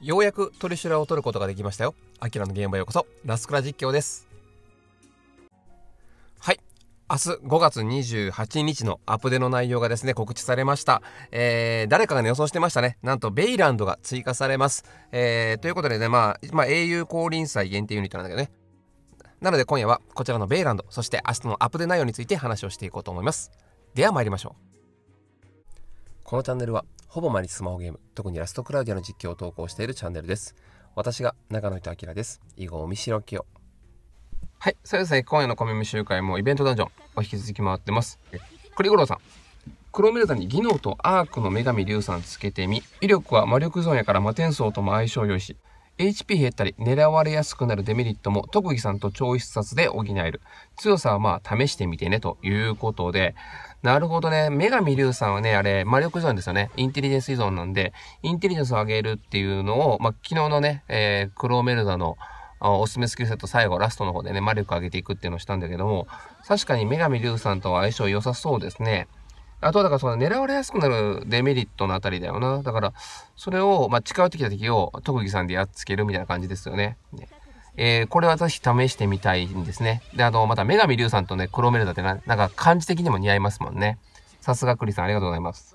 ようやく取り調べを取ることができましたよ。アキラの現場へようこそ。ラスクラ実況です。はい。明日5月28日のアップデの内容がですね、告知されました。えー、誰かがね、予想してましたね。なんと、ベイランドが追加されます。えー、ということでね、まあ、まあ、英雄降臨祭限定ユニットなんだけどね。なので今夜はこちらのベイランド、そして明日のアップデ内容について話をしていこうと思います。では参りましょう。このチャンネルはほぼ毎日スマホゲーム、特にラストクラウディアの実況を投稿しているチャンネルです。私が長野人明です。以後、お見知ろきを。はい、それでは今夜のコメュニ集会もイベントダンジョンを引き続き回ってます。栗五郎さん。黒メルタに技能とアークの女神竜さんつけてみ、威力は魔力ゾーンやから魔天層とも相性良いし、HP 減ったり狙われやすくなるデメリットも特技さんと超必殺で補える。強さはまあ試してみてねということで、なるほどね。女神竜さんはね、あれ、魔力依存ですよね。インテリジェンス依存なんで、インテリジェンスを上げるっていうのを、まあ、昨日のね、えー、クローメルダのおすすめスキルセット最後、ラストの方でね、魔力上げていくっていうのをしたんだけども、確かに女神竜さんとは相性良さそうですね。あとはだからその狙われやすくなるデメリットのあたりだよな。だから、それを、まあ、近寄ってきた敵を特技さんでやっつけるみたいな感じですよね。ねえー、これはぜ試してみたいんですね。で、あの、また、女神龍さんとね、黒メルダってな、なんか漢字的にも似合いますもんね。さすがクリさん、ありがとうございます。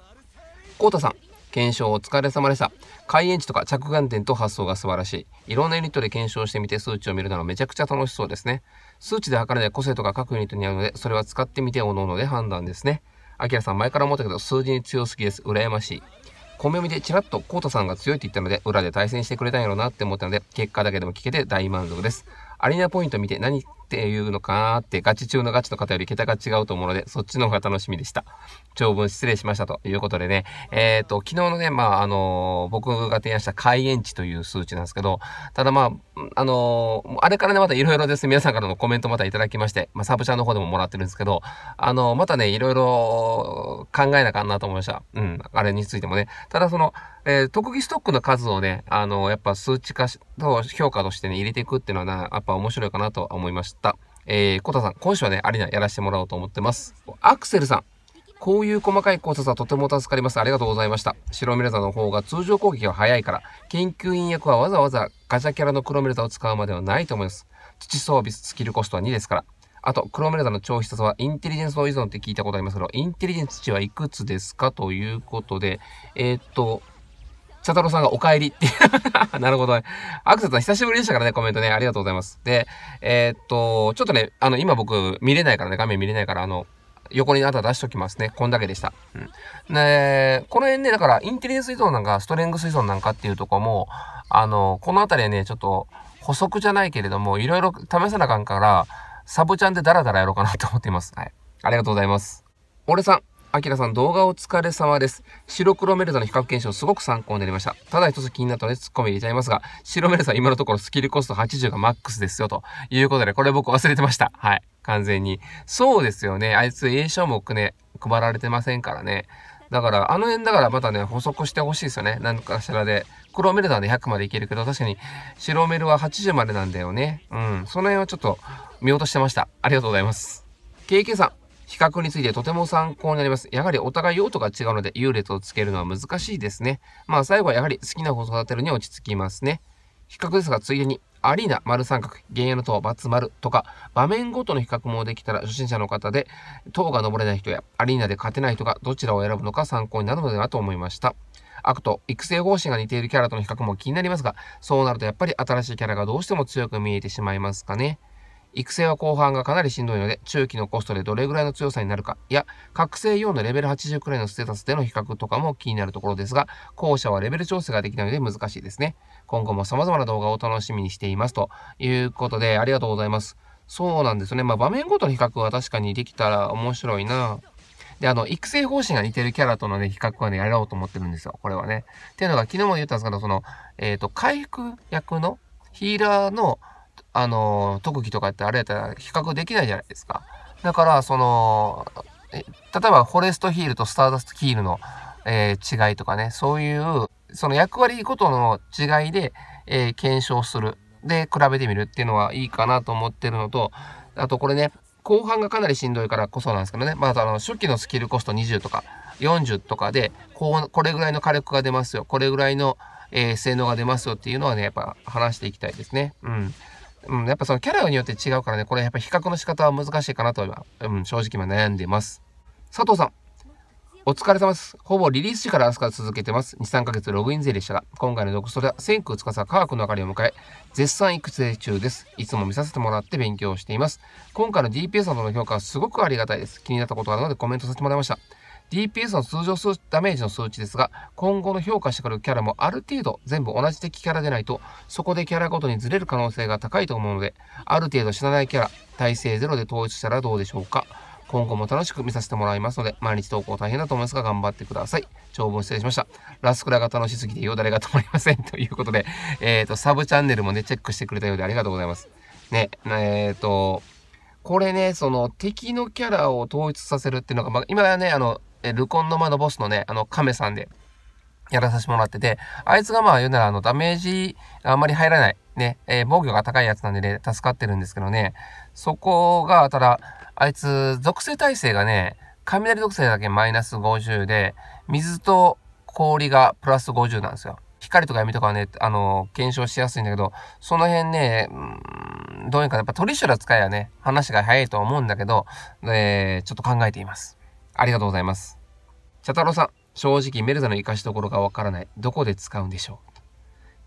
コウタさん、検証お疲れ様でした。開演地とか着眼点と発想が素晴らしい。いろんなユニットで検証してみて数値を見るならめちゃくちゃ楽しそうですね。数値で測れない個性とか各ユニットに合うので、それは使ってみておのおので判断ですね。アキラさん前から思ったけど数字に強すぎです。羨ましい。コンビニでちらっとコートさんが強いって言ったので、裏で対戦してくれたんやろうなって思ったので、結果だけでも聞けて大満足です。アリーナポイント見て何っていうのかなって、ガチ中のガチの方より桁が違うと思うので、そっちの方が楽しみでした。長文失礼しましたということでね、えっ、ー、と、昨日のね、まあ、あのー、僕が提案した開園値という数値なんですけど、ただまあ、あのー、あれからね、またいろいろですね、皆さんからのコメントまたいただきまして、まあ、サブチャンの方でももらってるんですけど、あのまたね、いろいろ考えなあかんなと思いました。うん、あれについてもね。ただその、えー、特技ストックの数をね、あの、やっぱ数値化と評価としてね、入れていくっていうのはな、やっぱ面白いかなと思いました。えー、コタさん、今週はね、アリナやらせてもらおうと思ってます。アクセルさん、こういう細かい考察はとても助かります。ありがとうございました。白メルザの方が通常攻撃は早いから、研究員役はわざわざガチャキャラの黒メルザを使うまではないと思います。土装備スキルコストは2ですから。あと、黒メルザの超必殺はインテリジェンスの依存って聞いたことありますけど、インテリジェンス値はいくつですかということで、えー、っと、茶太郎さんがお帰りっていう なるほどね。アクセさん久しぶりでしたからね、コメントね。ありがとうございます。で、えー、っと、ちょっとね、あの、今僕見れないからね、画面見れないから、あの、横にあと出しときますね。こんだけでした。うん。で、この辺ね、だから、インテリジェンス依存なんか、ストレングス依存なんかっていうとこも、あの、この辺りはね、ちょっと、補足じゃないけれども、いろいろ試さなあかんから、サブチャンでダラダラやろうかなと思っています。はい。ありがとうございます。俺さん、アキラさん動画お疲れ様です。白黒メルザの比較検証すごく参考になりました。ただ一つ気になったので突っ込み入れちゃいますが、白メルザ今のところスキルコスト80がマックスですよということで、これ僕忘れてました。はい。完全に。そうですよね。あいつ A 賞目ね、配られてませんからね。だから、あの辺だからまたね、補足してほしいですよね。なんかしらで。黒メルダーね、100までいけるけど、確かに白メルは80までなんだよね。うん。その辺はちょっと見落としてました。ありがとうございます。KK さん、比較についてとても参考になります。やはりお互い用途が違うので優劣をつけるのは難しいですね。まあ最後はやはり好きな子を育てるに落ち着きますね。比較ですが、ついでに、アリーナ、丸三角、原野の塔、×丸とか、場面ごとの比較もできたら、初心者の方で、塔が登れない人や、アリーナで勝てない人が、どちらを選ぶのか参考になるのではと思いました。悪と育成方針が似ているキャラとの比較も気になりますが、そうなるとやっぱり新しいキャラがどうしても強く見えてしまいますかね。育成は後半がかなりしんどいので、中期のコストでどれぐらいの強さになるか、や、覚醒用のレベル80くらいのステータスでの比較とかも気になるところですが、後者はレベル調整ができないので難しいですね。今後も様々な動画を楽しみにしています。ということで、ありがとうございます。そうなんですよね。まあ、場面ごとの比較は確かにできたら面白いなで、あの、育成方針が似てるキャラとのね、比較はね、やろうと思ってるんですよ。これはね。っていうのが、昨日も言ったんですけど、その、えっ、ー、と、回復役のヒーラーの、あの、特技とかってあれやったら比較できないじゃないですか。だから、その、例えばフォレストヒールとスターダストヒールの、えー、違いとかね、そういう、その役割ごとの違いで、えー、検証する。で、比べてみるっていうのはいいかなと思ってるのと、あとこれね、後半がかなりしんどいからこそなんですけどね、まあ、あの初期のスキルコスト20とか40とかでこう、これぐらいの火力が出ますよ、これぐらいの、えー、性能が出ますよっていうのはね、やっぱ話していきたいですね。うん。うん、やっぱそのキャラによって違うからね、これやっぱ比較の仕方は難しいかなと今、うん、正直今悩んでいます。佐藤さん、お疲れ様です。ほぼリリース時から明日から続けてます。2、3ヶ月ログイン勢でしたが、今回の読書では、千空さ科学の明かりを迎え、絶賛育成中です。いつも見させてもらって勉強しています。今回の DPS などの評価はすごくありがたいです。気になったことがあるのでコメントさせてもらいました。DPS の通常数ダメージの数値ですが、今後の評価してくるキャラもある程度全部同じ敵キャラでないと、そこでキャラごとにずれる可能性が高いと思うので、ある程度死なないキャラ、耐性ゼロで統一したらどうでしょうか。今後も楽しく見させてもらいますので、毎日投稿大変だと思いますが、頑張ってください。長文失礼しました。ラスクラが楽しすぎてよだれが止まりません。ということで、えっ、ー、と、サブチャンネルもね、チェックしてくれたようでありがとうございます。ね、えっ、ー、と、これね、その敵のキャラを統一させるっていうのが、まあ、今はね、あの、えルコンの窓ボスのね、あの、亀さんで、やらさせてもらってて、あいつがまあ言うなら、あの、ダメージあんまり入らない、ね、えー、防御が高いやつなんでね、助かってるんですけどね、そこが、ただ、あいつ、属性耐性がね、雷属性だけマイナス50で、水と氷がプラス50なんですよ。光とか闇とかはね、あの、検証しやすいんだけど、その辺ね、うん、どういうか、やっぱトリシュラ使いばね、話が早いと思うんだけど、えー、ちょっと考えています。ありがとうございます。茶太郎さん、正直メルザの活かしどころがわからない。どこで使うんでしょ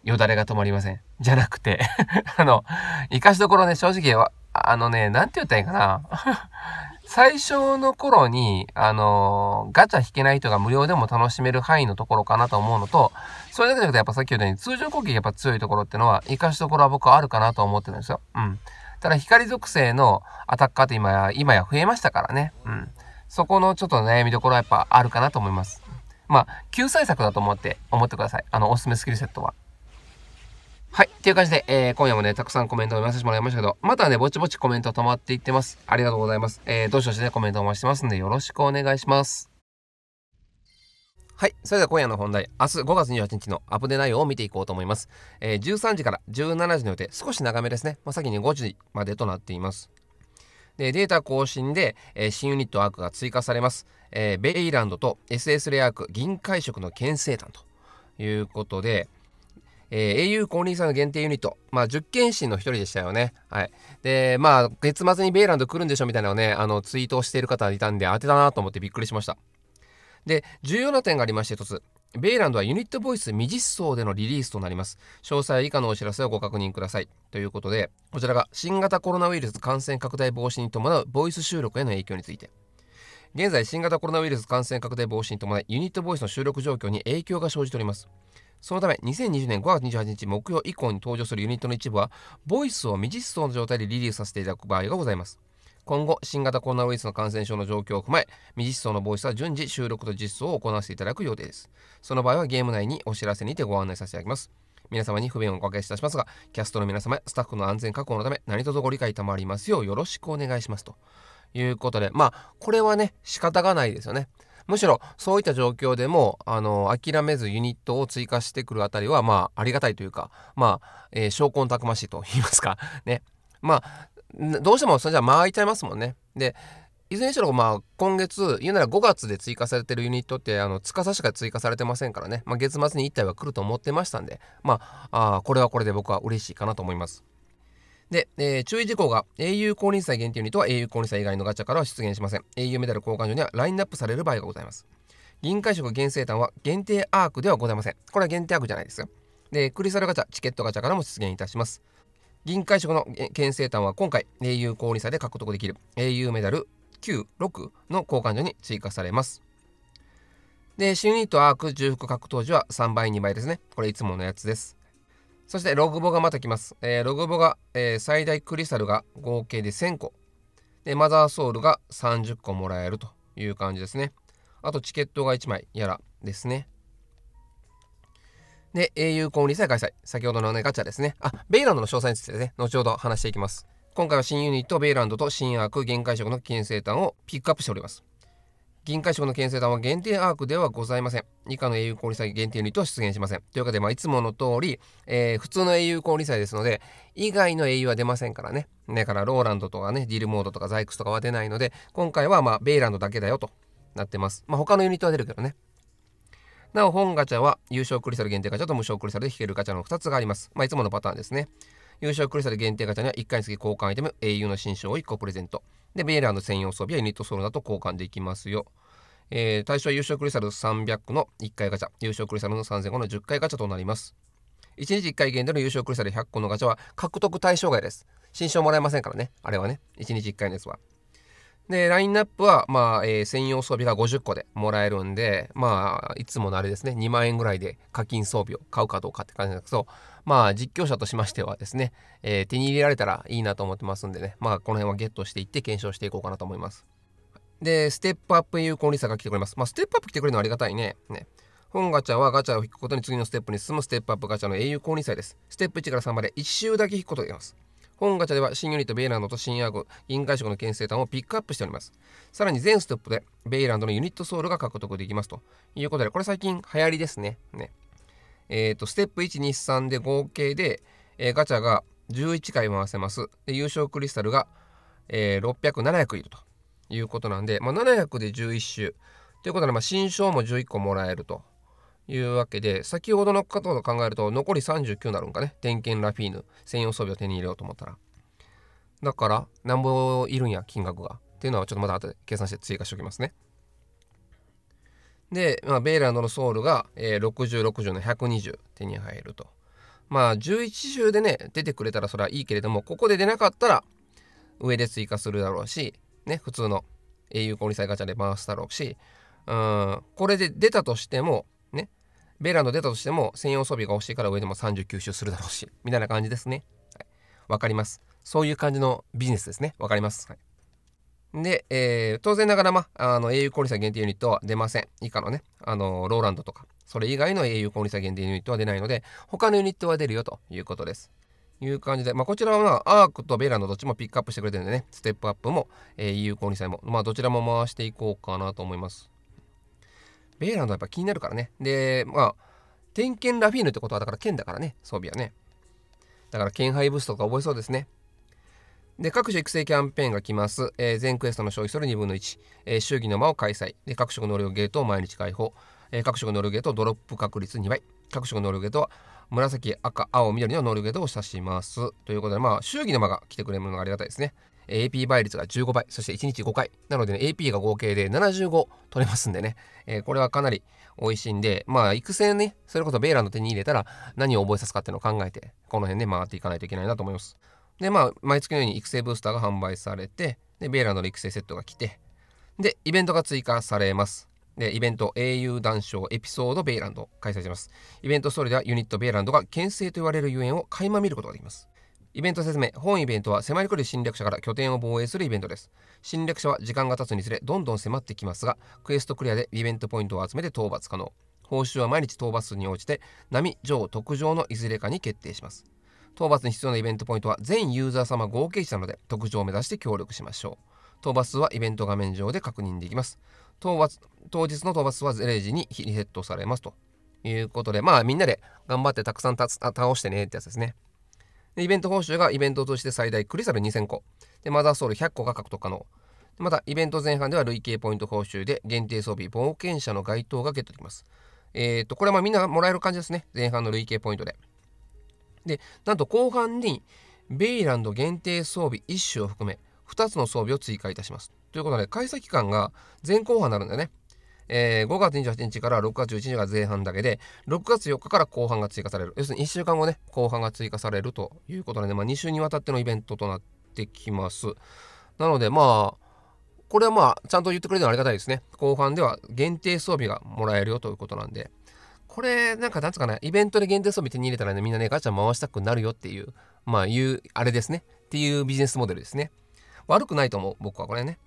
うよだれが止まりません。じゃなくて あの、活かしどころね、正直、あのね、なんて言ったらいいかな。最初の頃に、あのー、ガチャ引けない人が無料でも楽しめる範囲のところかなと思うのと、それだけじゃなくて、やっぱさっき言ったように、通常攻撃やっぱ強いところってのは、生かしどころは僕はあるかなと思ってるんですよ。うん。ただ、光属性のアタッカーって今や、今や増えましたからね。うん。そこのちょっと悩みどころはやっぱあるかなと思います。まあ、救済策だと思って、思ってください。あの、おすすめスキルセットは。はい。っていう感じで、えー、今夜もね、たくさんコメントを見させてもらいましたけど、またね、ぼちぼちコメント止まっていってます。ありがとうございます。えー、どしどしね、コメントお待ちしてますんで、よろしくお願いします。はい。それでは今夜の本題、明日5月28日のアップデ内容を見ていこうと思います。えー、13時から17時の予定、少し長めですね。まあ、先に5時までとなっています。で、データ更新で、えー、新ユニットアークが追加されます。えー、ベイランドと SS レアーク、銀会食の牽制団ということで、えー、au 公認さんの限定ユニット。まあ、10剣士の一人でしたよね。はい。で、まあ、月末にベイランド来るんでしょみたいなのをね、あの、ツイートをしている方いたんで、当てたなと思ってびっくりしました。で、重要な点がありまして、一つ。ベイランドはユニットボイス未実装でのリリースとなります。詳細以下のお知らせをご確認ください。ということで、こちらが新型コロナウイルス感染拡大防止に伴うボイス収録への影響について。現在、新型コロナウイルス感染拡大防止に伴い、ユニットボイスの収録状況に影響が生じております。そのため、2020年5月28日木曜以降に登場するユニットの一部は、ボイスを未実装の状態でリリースさせていただく場合がございます。今後、新型コロナウイルスの感染症の状況を踏まえ、未実装の防止は順次収録と実装を行わせていただく予定です。その場合はゲーム内にお知らせにてご案内させていただきます。皆様に不便をおかけいたしますが、キャストの皆様、スタッフの安全確保のため、何卒ご理解賜りますようよろしくお願いします。ということで、まあ、これはね、仕方がないですよね。むしろそういった状況でもあの諦めずユニットを追加してくるあたりはまあありがたいというかまあ、えー、証拠のたくましいと言いますかねまあどうしてもそれじゃ間空いちゃいますもんね。で、いずれにしろ、まあ、今月、言うなら5月で追加されてるユニットって、あの、司しか追加されてませんからね、まあ、月末に1体は来ると思ってましたんで、まあ、あこれはこれで僕は嬉しいかなと思います。で、えー、注意事項が、au 公認祭限定ユニットは au 公認祭以外のガチャからは出現しません。au メダル交換所にはラインナップされる場合がございます。銀海色原生炭は限定アークではございません。これは限定アークじゃないですよ。で、クリスタルガチャ、チケットガチャからも出現いたします。銀会食の牽生丹は今回、英雄高2差で獲得できる英雄メダル9、6の交換所に追加されます。で、シュニートアーク重複格闘時は3倍、2倍ですね。これいつものやつです。そしてログボがまた来ます。えー、ログボが、えー、最大クリスタルが合計で1000個。で、マザーソウルが30個もらえるという感じですね。あとチケットが1枚やらですね。で、au コンリ祭開催。先ほどのね、ガチャですね。あ、ベイランドの詳細についてね、後ほど話していきます。今回は新ユニット、ベイランドと新アーク、限界色の金星団をピックアップしております。銀海色の牽制弾は限定アークではございません。以下の英雄降臨祭限定ユニットは出現しません。というわけで、まあ、いつもの通り、えー、普通の英雄降臨祭ですので、以外の英雄は出ませんからね。だから、ローランドとかね、ディルモードとかザイクスとかは出ないので、今回は、まあ、ベイランドだけだよとなってます。まあ、他のユニットは出るけどね。なお本ガチャは優勝クリスタル限定ガチャと無償クリスタルで引けるガチャの2つがあります。まあ、いつものパターンですね。優勝クリスタル限定ガチャには1回につき交換アイテム英雄の新章を1個プレゼント。で、ベーラーの専用装備やユニットソロだと交換できますよ。えー、対象は優勝クリスタル300の1回ガチャ、優勝クリスタルの3005の10回ガチャとなります。1日1回限定の優勝クリスタル100個のガチャは獲得対象外です。新章もらえませんからね。あれはね。1日1回のやつは。で、ラインナップは、まあ、えー、専用装備が50個でもらえるんで、まあ、いつものあれですね、2万円ぐらいで課金装備を買うかどうかって感じなんですけど、まあ、実況者としましてはですね、えー、手に入れられたらいいなと思ってますんでね、まあ、この辺はゲットしていって検証していこうかなと思います。で、ステップアップ有効利差が来てくれます。まあ、ステップアップ来てくれるのはありがたいね。ね本ガチャはガチャを引くことに次のステップに進むステップアップガチャの英雄購入祭です。ステップ1から3まで1周だけ引くことができます。本ガチャでは新ユニットベイランドと新アーグ、銀河色の牽制弾をピックアップしております。さらに全ステップでベイランドのユニットソウルが獲得できますということで、これ最近流行りですね。ねえっ、ー、と、ステップ1、2、3で合計で、えー、ガチャが11回回せます。で、優勝クリスタルが、えー、600、700いるということなんで、まあ、700で11周。ということで、まあ、新章も11個もらえるというわけで、先ほどのことを考えると、残り39になるんかね。点検ラフィーヌ、専用装備を手に入れようと思ったら。だから、なんぼいるんや、金額が。っていうのは、ちょっとまた後で計算して追加しておきますね。で、まあ、ベイランドのソウルが、えー、60、60の120手に入ると。まあ、11周でね、出てくれたらそれはいいけれども、ここで出なかったら、上で追加するだろうし、ね、普通の英雄リサイガチャで回すだろうし、うん、これで出たとしても、ね。ベランド出たとしても、専用装備が欲しいから上でも39周するだろうし、みたいな感じですね。わ、はい、かります。そういう感じのビジネスですね。わかります。はいで、えー、当然ながら、ま、あの、英雄購入者限定ユニットは出ません。以下のね、あの、ローランドとか、それ以外の英雄購入者限定ユニットは出ないので、他のユニットは出るよということです。いう感じで、まあ、こちらは、まあ、アークとベラのどっちもピックアップしてくれてるんでね、ステップアップも、えー、有効にさえも、まあ、どちらも回していこうかなと思います。ベイランドやっぱ気になるからね。で、まあ、点検ラフィーヌってことはだから剣だからね、装備はね。だから剣配ブースとか覚えそうですね。で、各種育成キャンペーンが来ます。えー、全クエストの消費する2分の1。えー、祝儀の間を開催。で、各色能力ゲートを毎日開放。えー、各色能力ゲートドロップ確率2倍。各色能力ゲートは紫、赤、青、緑の能力ゲートを指します。ということで、まあ、祝儀の間が来てくれるのがありがたいですね。AP 倍率が15倍、そして1日5回。なので、ね、AP が合計で75取れますんでね、えー、これはかなり美味しいんで、まあ、育成ね、それこそベイランド手に入れたら何を覚えさすかっていうのを考えて、この辺で、ね、回っていかないといけないなと思います。で、まあ、毎月のように育成ブースターが販売されて、で、ベイランドの育成セットが来て、で、イベントが追加されます。で、イベント英雄談笑エピソードベイランド開催します。イベントストーリーではユニットベイランドが牽制と言われるゆえんを垣間見ることができます。イベント説明。本イベントは迫り来る侵略者から拠点を防衛するイベントです。侵略者は時間が経つにつれどんどん迫ってきますが、クエストクリアでイベントポイントを集めて討伐可能。報酬は毎日討伐数に応じて、波、上、特上のいずれかに決定します。討伐に必要なイベントポイントは全ユーザー様合計値なので、特上を目指して協力しましょう。討伐数はイベント画面上で確認できます。討伐当日の討伐数は0時にリセットされますということで、まあみんなで頑張ってたくさん倒してねってやつですね。イベント報酬がイベントとして最大クリスタル2000個。で、マザーソウル100個が獲得可能。また、イベント前半では累計ポイント報酬で限定装備、冒険者の該当がゲットできます。えっ、ー、と、これはまあみんなもらえる感じですね。前半の累計ポイントで。で、なんと後半に、ベイランド限定装備1種を含め、2つの装備を追加いたします。ということで、開催期間が前後半になるんだよね。えー、5月28日から6月11日が前半だけで、6月4日から後半が追加される。要するに1週間後ね、後半が追加されるということなので、まあ、2週にわたってのイベントとなってきます。なので、まあ、これはまあ、ちゃんと言ってくれるのはありがたいですね。後半では限定装備がもらえるよということなんで。これ、なんか、なんつうかな、イベントで限定装備手に入れたらね、みんなね、ガチャ回したくなるよっていう、まあ、いう、あれですね。っていうビジネスモデルですね。悪くないと思う、僕はこれね。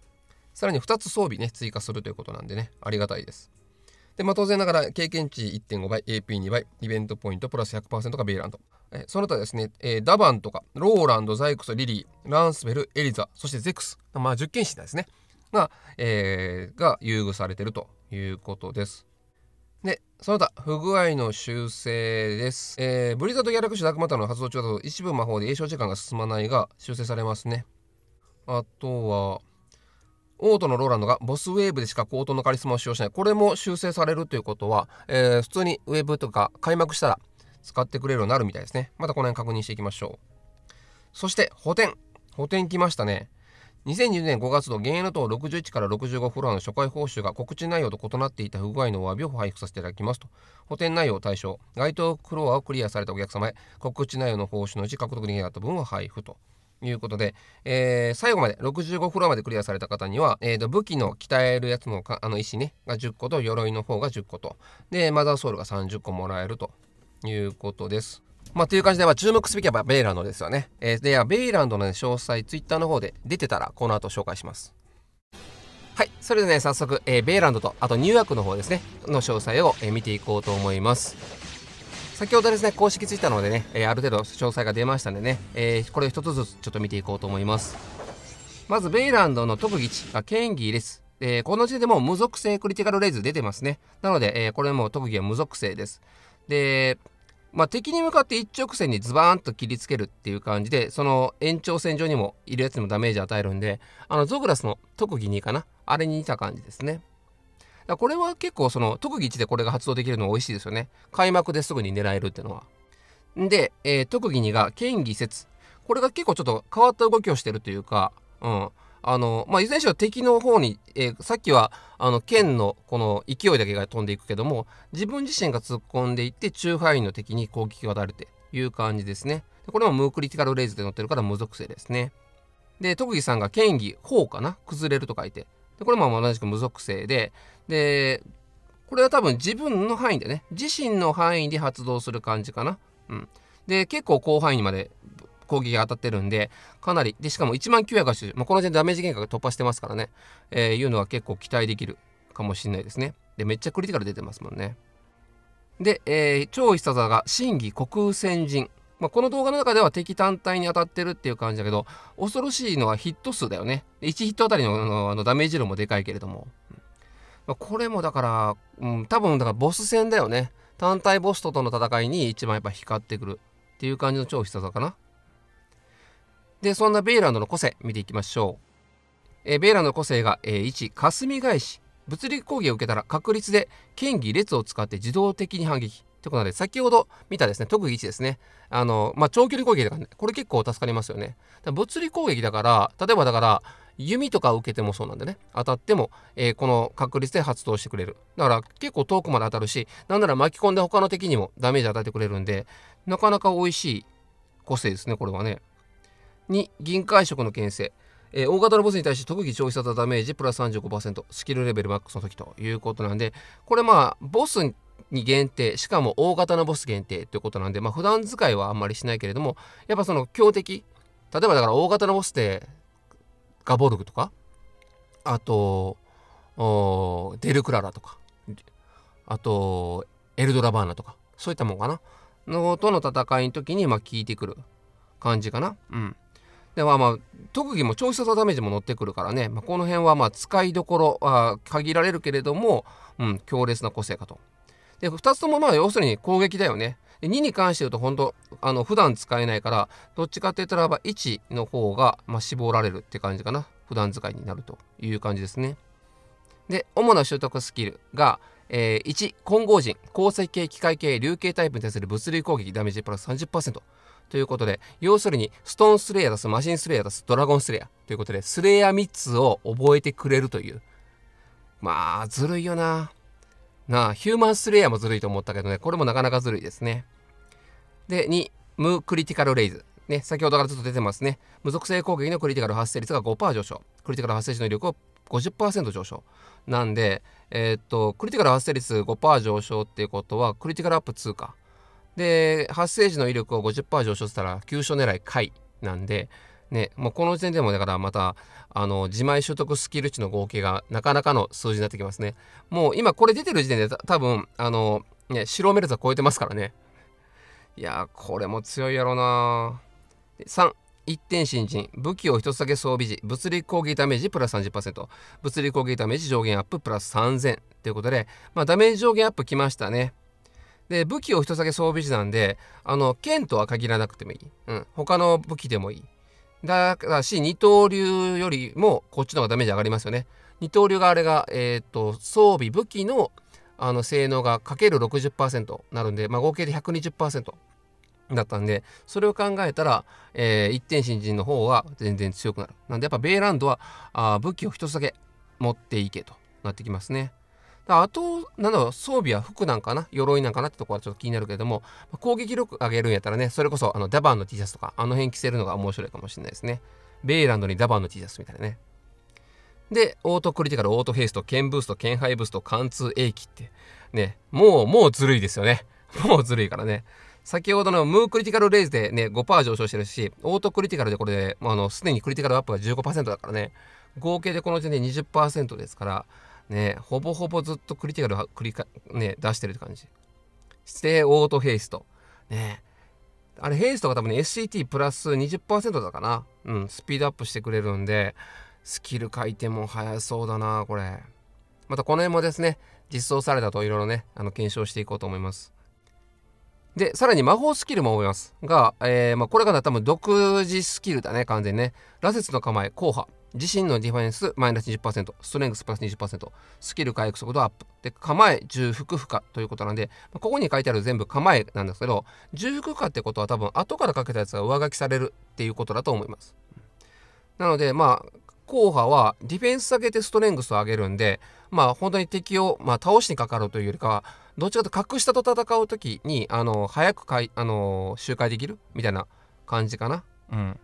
さらに2つ装備ね、追加するということなんでね、ありがたいです。で、まあ、当然ながら経験値1.5倍、AP2 倍、イベントポイントプラス100%がベイランド。えその他ですね、えー、ダバンとか、ローランド、ザイクス、リリー、ランスベル、エリザ、そしてゼクス、まあ、10剣士ですね、が、えー、が優遇されているということです。で、その他、不具合の修正です。えー、ブリザード・ギャラクシー・ダークマターの発動中だと一部魔法で栄焼時間が進まないが修正されますね。あとは、オートのローランドがボスウェーブでしか高等のカリスマを使用しない。これも修正されるということは、えー、普通にウェブとか開幕したら使ってくれるようになるみたいですね。またこの辺確認していきましょう。そして、補填。補填来ましたね。2020年5月の原油の党61から65フロアの初回報酬が告知内容と異なっていた不具合のお詫びを配布させていただきますと。補填内容を対象、該当フロアをクリアされたお客様へ、告知内容の報酬のうち獲得できなかった分を配布と。いうことで、えー、最後まで65フロアまでクリアされた方には、えー、と武器の鍛えるやつのかあの石ねが10個と鎧の方が10個とでマザーソウルが30個もらえるということです。まあ、という感じで、まあ、注目すべきはベイランドですよね。えー、では、ベイランドの、ね、詳細、ツイッターの方で出てたら、この後紹介します。はい、それでね、早速、えー、ベイランドと、あとニューヨークの方ですね、の詳細を、えー、見ていこうと思います。先ほどですね、公式ツイッターの方でね、えある程度詳細が出ましたんでね、えこれを一つずつちょっと見ていこうと思います。まず、ベイランドの特技値が剣技です。えー、この時点でもう無属性クリティカルレイズ出てますね。なので、えー、これも特技は無属性です。で、まあ、敵に向かって一直線にズバーンと切りつけるっていう感じで、その延長線上にもいるやつにもダメージ与えるんで、あの、ゾグラスの特技2かなあれに似た感じですね。だこれは結構その特技1でこれが発動できるのは美味しいですよね。開幕ですぐに狙えるっていうのは。で、えー、特技2が剣技説。これが結構ちょっと変わった動きをしてるというか、うん。あの、まあ、いずれにしろ敵の方に、えー、さっきは、あの、剣のこの勢いだけが飛んでいくけども、自分自身が突っ込んでいって、中範囲の敵に攻撃が当たるという感じですね。これもムークリティカルレイズで載ってるから無属性ですね。で、特技さんが剣技、砲かな崩れると書いて。でこれも同じく無属性で、で、これは多分自分の範囲でね、自身の範囲で発動する感じかな。うん。で、結構広範囲にまで攻撃が当たってるんで、かなり、で、しかも1980、まあ、この時点でダメージ限界が突破してますからね、えー、いうのは結構期待できるかもしれないですね。で、めっちゃクリティカル出てますもんね。で、えー、超必殺技、真偽虚空戦人。まあ、この動画の中では敵単体に当たってるっていう感じだけど、恐ろしいのはヒット数だよね。1ヒットあたりのあのダメージ量もでかいけれども。まあ、これもだから、うん、多分だからボス戦だよね。単体ボスととの戦いに一番やっぱ光ってくるっていう感じの超必殺技かな。で、そんなベイランドの個性見ていきましょう。えベイランドの個性が、えー、1、霞返し。物理攻撃を受けたら確率で剣技列を使って自動的に反撃。ということで、先ほど見たですね、特技1ですね。あの、まあ、長距離攻撃だからね、これ結構助かりますよね。物理攻撃だから、例えばだから、弓とか受けてもそうなんでね、当たっても、えー、この確率で発動してくれる。だから結構遠くまで当たるし、なんなら巻き込んで他の敵にもダメージ与えてくれるんで、なかなか美味しい個性ですね、これはね。2、銀海色の牽制。えー、大型のボスに対して特技消費されたダメージプラス35%スキルレベルマックスの時ということなんでこれまあボスに限定、しかも大型のボス限定ということなんで、まあ普段使いはあんまりしないけれども、やっぱその強敵、例えばだから大型のボスってガボルグとか、あと、デルクララとか、あと、エルドラバーナとか、そういったもんかな。のとの戦いの時に、まあ、効いてくる感じかな。うん。では、まあ、特技も調子とダメージも乗ってくるからね、まあ、この辺は、まあ、使いどころは限られるけれども、うん、強烈な個性かとで、2つともまあ要するに攻撃だよね。で2に関して言うと本当あの普段使えないからどっちかって言ったらば1の方がまあ絞られるって感じかな普段使いになるという感じですねで主な習得スキルが、えー、1混合人、鉱石系機械系流系タイプに対する物理攻撃ダメージプラス30%ということで要するにストーンスレイヤー出すマシンスレイヤー出すドラゴンスレイヤーということでスレイヤー3つを覚えてくれるというまあずるいよななあ、ヒューマンスレイヤーもずるいと思ったけどね、これもなかなかずるいですね。で、2、無クリティカルレイズ。ね、先ほどからちょっと出てますね。無属性攻撃のクリティカル発生率が5%上昇。クリティカル発生時の威力を50%上昇。なんで、えー、っと、クリティカル発生率5%上昇っていうことは、クリティカルアップ2か。で、発生時の威力を50%上昇したら、急所狙い回なんで、ね、もうこの時点でもだからまた、あの、自前所得スキル値の合計がなかなかの数字になってきますね。もう今これ出てる時点で多分、あの、ね、白メルザ超えてますからね。いやこれも強いやろな3、1点新人、武器を1つだけ装備時、物理攻撃ダメージプラス30%、物理攻撃ダメージ上限アッププラス3000ということで、まあ、ダメージ上限アップきましたね。で、武器を1つだけ装備時なんで、あの、剣とは限らなくてもいい。うん、他の武器でもいい。だからし、二刀流よりもこっちの方がダメージ上がりますよね。二刀流があれが、えっ、ー、と、装備、武器のあの性能がかける60%なるんで、まあ、合計で120%だったんで、それを考えたら、えー、一点新人の方は全然強くなる。なんでやっぱベイランドはあ武器を一つだけ持っていけとなってきますね。あと、なんだろう、装備は服なんかな鎧なんかなってとこはちょっと気になるけれども、攻撃力上げるんやったらね、それこそあのダバンの T シャツとか、あの辺着せるのが面白いかもしれないですね。ベイランドにダバンの T シャツみたいなね。で、オートクリティカル、オートヘイスト、剣ブースト、剣ハイブースト、貫通鋭気って、ね、もう、もうずるいですよね。もうずるいからね。先ほどのムークリティカルレイズでね、5%上昇してるし、オートクリティカルでこれで、あの、すでにクリティカルアップが15%だからね、合計でこの時点で20%ですから、ね、ほぼほぼずっとクリティカル繰りか、ね、出してるって感じ。ステイオートヘイスト。ねあれ、ヘイストが多分ね、SCT プラス20%だかな。うん、スピードアップしてくれるんで、スキル回転も速そうだな、これ。またこの辺もですね、実装されたといろいろね、あの検証していこうと思います。で、さらに魔法スキルも思います。が、えー、まあ、これが、多分独自スキルだね、完全にね。羅刹の構え、硬派。自身のディファレンスマイナス20%、ストレングスプラス20%、スキル回復速度アップ、で、構え、重複負荷ということなんで、ここに書いてある全部構えなんですけど、重複負荷ってことは多分後からかけたやつが上書きされるっていうことだと思います。なので、まあ、硬派はディフェンス下げてストレングスを上げるんで、まあ、本当に敵を、まあ、倒しにかかるというよりかは、どっちかと格下と戦う時に、あの、早くかい、あの、周回できるみたいな感じかな。うん。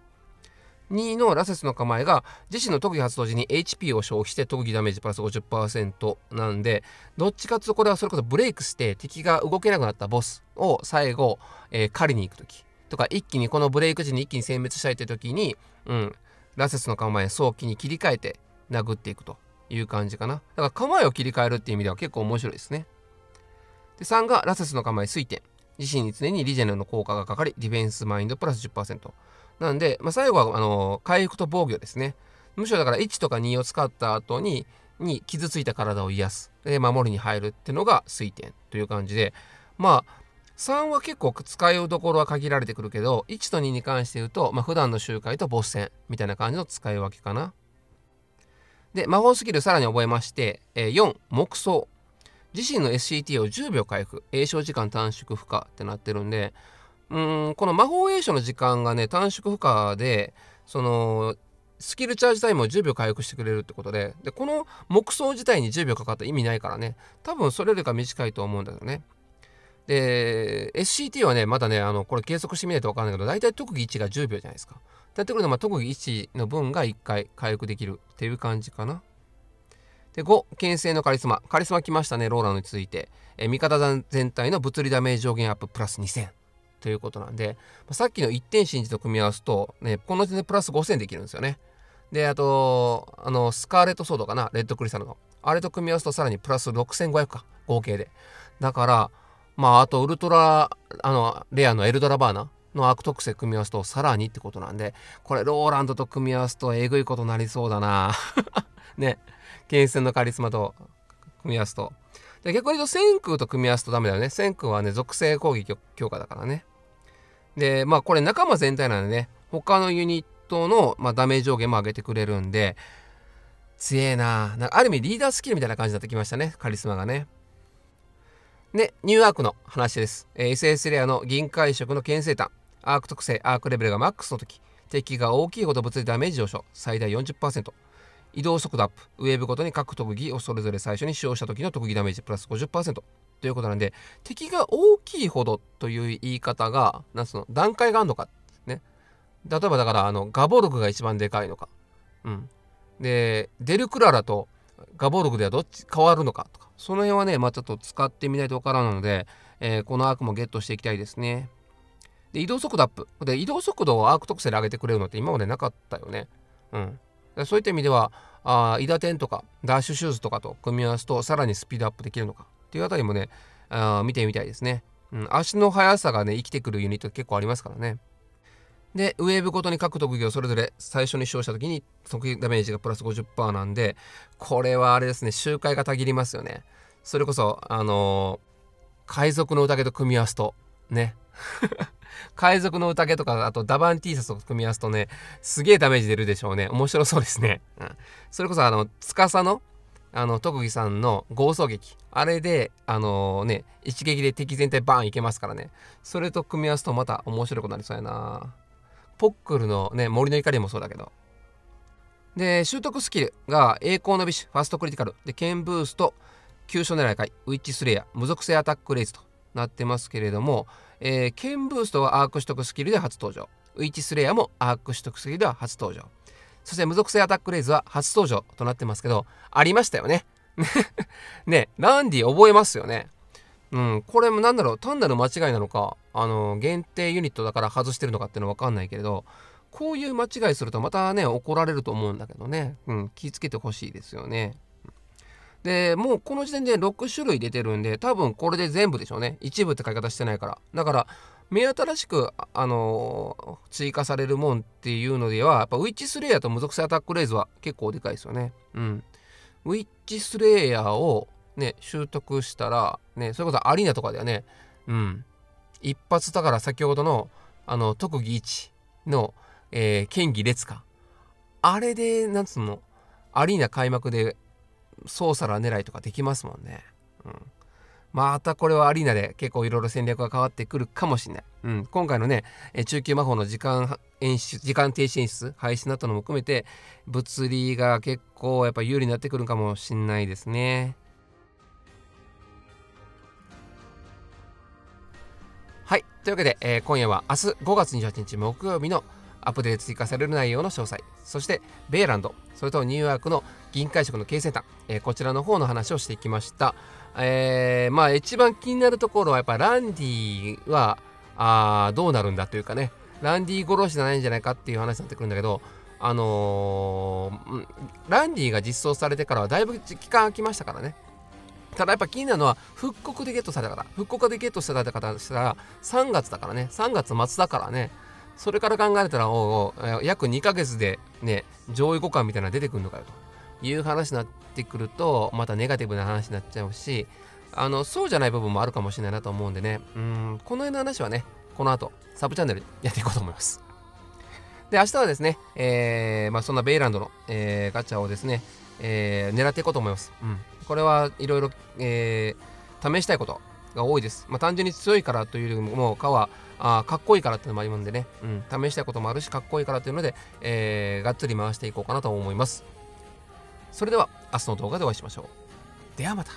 2のラセスの構えが自身の特技発動時に HP を消費して特技ダメージプラス50%なんでどっちかというとこれはそれこそブレイクして敵が動けなくなったボスを最後、えー、狩りに行く時とか一気にこのブレイク時に一気に殲滅したいという時に、うん、ラセスの構え早期に切り替えて殴っていくという感じかなだから構えを切り替えるっていう意味では結構面白いですねで3がラセスの構え推定自身に常にリジェネの効果がかかりディフェンスマインドプラス10%なんで、まあ、最後はあの回復と防御ですね。むしろだから1とか2を使った後に、に傷ついた体を癒す。で、守りに入るっていうのが水点という感じで、まあ、3は結構使いどころは限られてくるけど、1と2に関して言うと、まあ、普段の周回とボス戦みたいな感じの使い分けかな。で、魔法スキルさらに覚えまして、えー、4、木想。自身の SCT を10秒回復、栄唱時間短縮負荷ってなってるんで、うんこの魔法栄書の時間がね短縮負荷でそのスキルチャージタイムを10秒回復してくれるってことででこの木層自体に10秒かかった意味ないからね多分それよりか短いと思うんだよねで SCT はねまだねあのこれ計測してみないと分かんないけど大体特技1が10秒じゃないですかだってくるとまあ特技1の分が1回回復できるっていう感じかなで5、牽制のカリスマ。カリスマ来ましたね、ローラーについて。え味方全体の物理ダメージ上限アッププラス2000。ということなんで、さっきの1点信じと組み合わすと、ね、この時点でプラス5000できるんですよね。で、あと、あの、スカーレットソードかな、レッドクリスタルの。あれと組み合わすとさらにプラス6500か、合計で。だから、まあ、あと、ウルトラ、あの、レアのエルドラバーナの悪特性組み合わすとさらにってことなんで、これ、ローランドと組み合わすとえぐいことになりそうだな ね。剣戦のカリスマと組み合わすと。で逆に言うと、千空と組み合わすとダメだよね。千空はね、属性攻撃強化だからね。で、まあこれ仲間全体なんでね、他のユニットの、まあ、ダメージ上限も上げてくれるんで、強えななんかある意味リーダースキルみたいな感じになってきましたね、カリスマがね。で、ニューアークの話です。えー、SS レアの銀解色の牽制弾。アーク特性、アークレベルがマックスの時、敵が大きいほど物理ダメージ上昇、最大40%。移動速度アップ、ウェーブごとに各特技をそれぞれ最初に使用した時の特技ダメージプラス50%。ということなんで、敵が大きいほどという言い方が、なんその段階があるのか。ね。例えばだから、あの、ガボルグが一番でかいのか。うん。で、デルクララとガボルグではどっち変わるのかとか。その辺はね、まあ、ちょっと使ってみないとわからないので、えー、このアークもゲットしていきたいですね。で、移動速度アップ。で、移動速度をアーク特性で上げてくれるのって今までなかったよね。うん。そういった意味では、あイダテンとかダッシュシューズとかと組み合わすとさらにスピードアップできるのか。っていうあたりもね、あ見てみたいですね。うん、足の速さがね、生きてくるユニット結構ありますからね。で、ウェーブごとに各特技をそれぞれ最初に使用した時に特技ダメージがプラス50%なんで、これはあれですね、周回がたぎりますよね。それこそ、あのー、海賊の宴と組み合わすと、ね。海賊の宴とか、あとダバン T シャツと組み合わすとね、すげえダメージ出るでしょうね。面白そうですね。うん、それこそ、あの、司のあの特技さんの豪走撃あれであのー、ね一撃で敵全体バーンいけますからねそれと組み合わすとまた面白くなりそうやなポックルのね森の怒りもそうだけどで習得スキルが栄光の美酒ファーストクリティカルで剣ブースト急所狙い回ウィッチスレイヤー無属性アタックレイズとなってますけれども、えー、剣ブーストはアーク取得スキルで初登場ウィッチスレイヤーもアーク取得スキルでは初登場そして無属性アタックレイズは初登場となってますけど、ありましたよね。ね、ランディ覚えますよね。うん、これもなんだろう、単なる間違いなのか、あの、限定ユニットだから外してるのかっていうのわかんないけれど、こういう間違いするとまたね、怒られると思うんだけどね、うん、気をつけてほしいですよね。で、もうこの時点で6種類出てるんで、多分これで全部でしょうね。一部って書き方してないから。だから、目新しく、あのー、追加されるもんっていうのでは、やっぱウィッチスレイヤーと無属性アタックレイズは結構でかいですよね。うん。ウィッチスレイヤーをね、習得したら、ね、それこそアリーナとかではね、うん。一発だから先ほどの、あの、特技1の、えー、剣技列か。あれで、なんつうの、アリーナ開幕で、操作ら狙いとかできますもんね。うん。またこれはアリーナで結構いろいろ戦略が変わってくるかもしれない。うん、今回のね、中級魔法の時間演出、時間停止演出、廃止になったのも含めて、物理が結構やっぱ有利になってくるかもしれないですね。はい。というわけで、えー、今夜は明日5月28日木曜日のアップデート追加される内容の詳細、そしてベイランド、それとニューヨークの議員会食の経営センター、えー、こちらの方の話をしていきました。えー、まあ一番気になるところはやっぱランディはあどうなるんだというかねランディ殺しじゃないんじゃないかっていう話になってくるんだけどあのー、ランディが実装されてからはだいぶ期間空きましたからねただやっぱ気になるのは復刻でゲットされたから復刻でゲットされた方したら3月だからね3月末だからねそれから考えたらおうおう約2ヶ月でね上位互換みたいなの出てくるのかよという話になってくるとまたネガティブな話になっちゃうしあのそうじゃない部分もあるかもしれないなと思うんでねうんこの辺の話はねこの後サブチャンネルでやっていこうと思いますで明日はですね、えーまあ、そんなベイランドの、えー、ガチャをですね、えー、狙っていこうと思います、うん、これはいろいろ、え試したいことが多いです、まあ、単純に強いからというよりもかはあかっこいいからっていうのもありますんでね、うん、試したいこともあるしかっこいいからっていうので、えー、がっつり回していこうかなと思いますそれでは明日の動画でお会いしましょう。ではまた。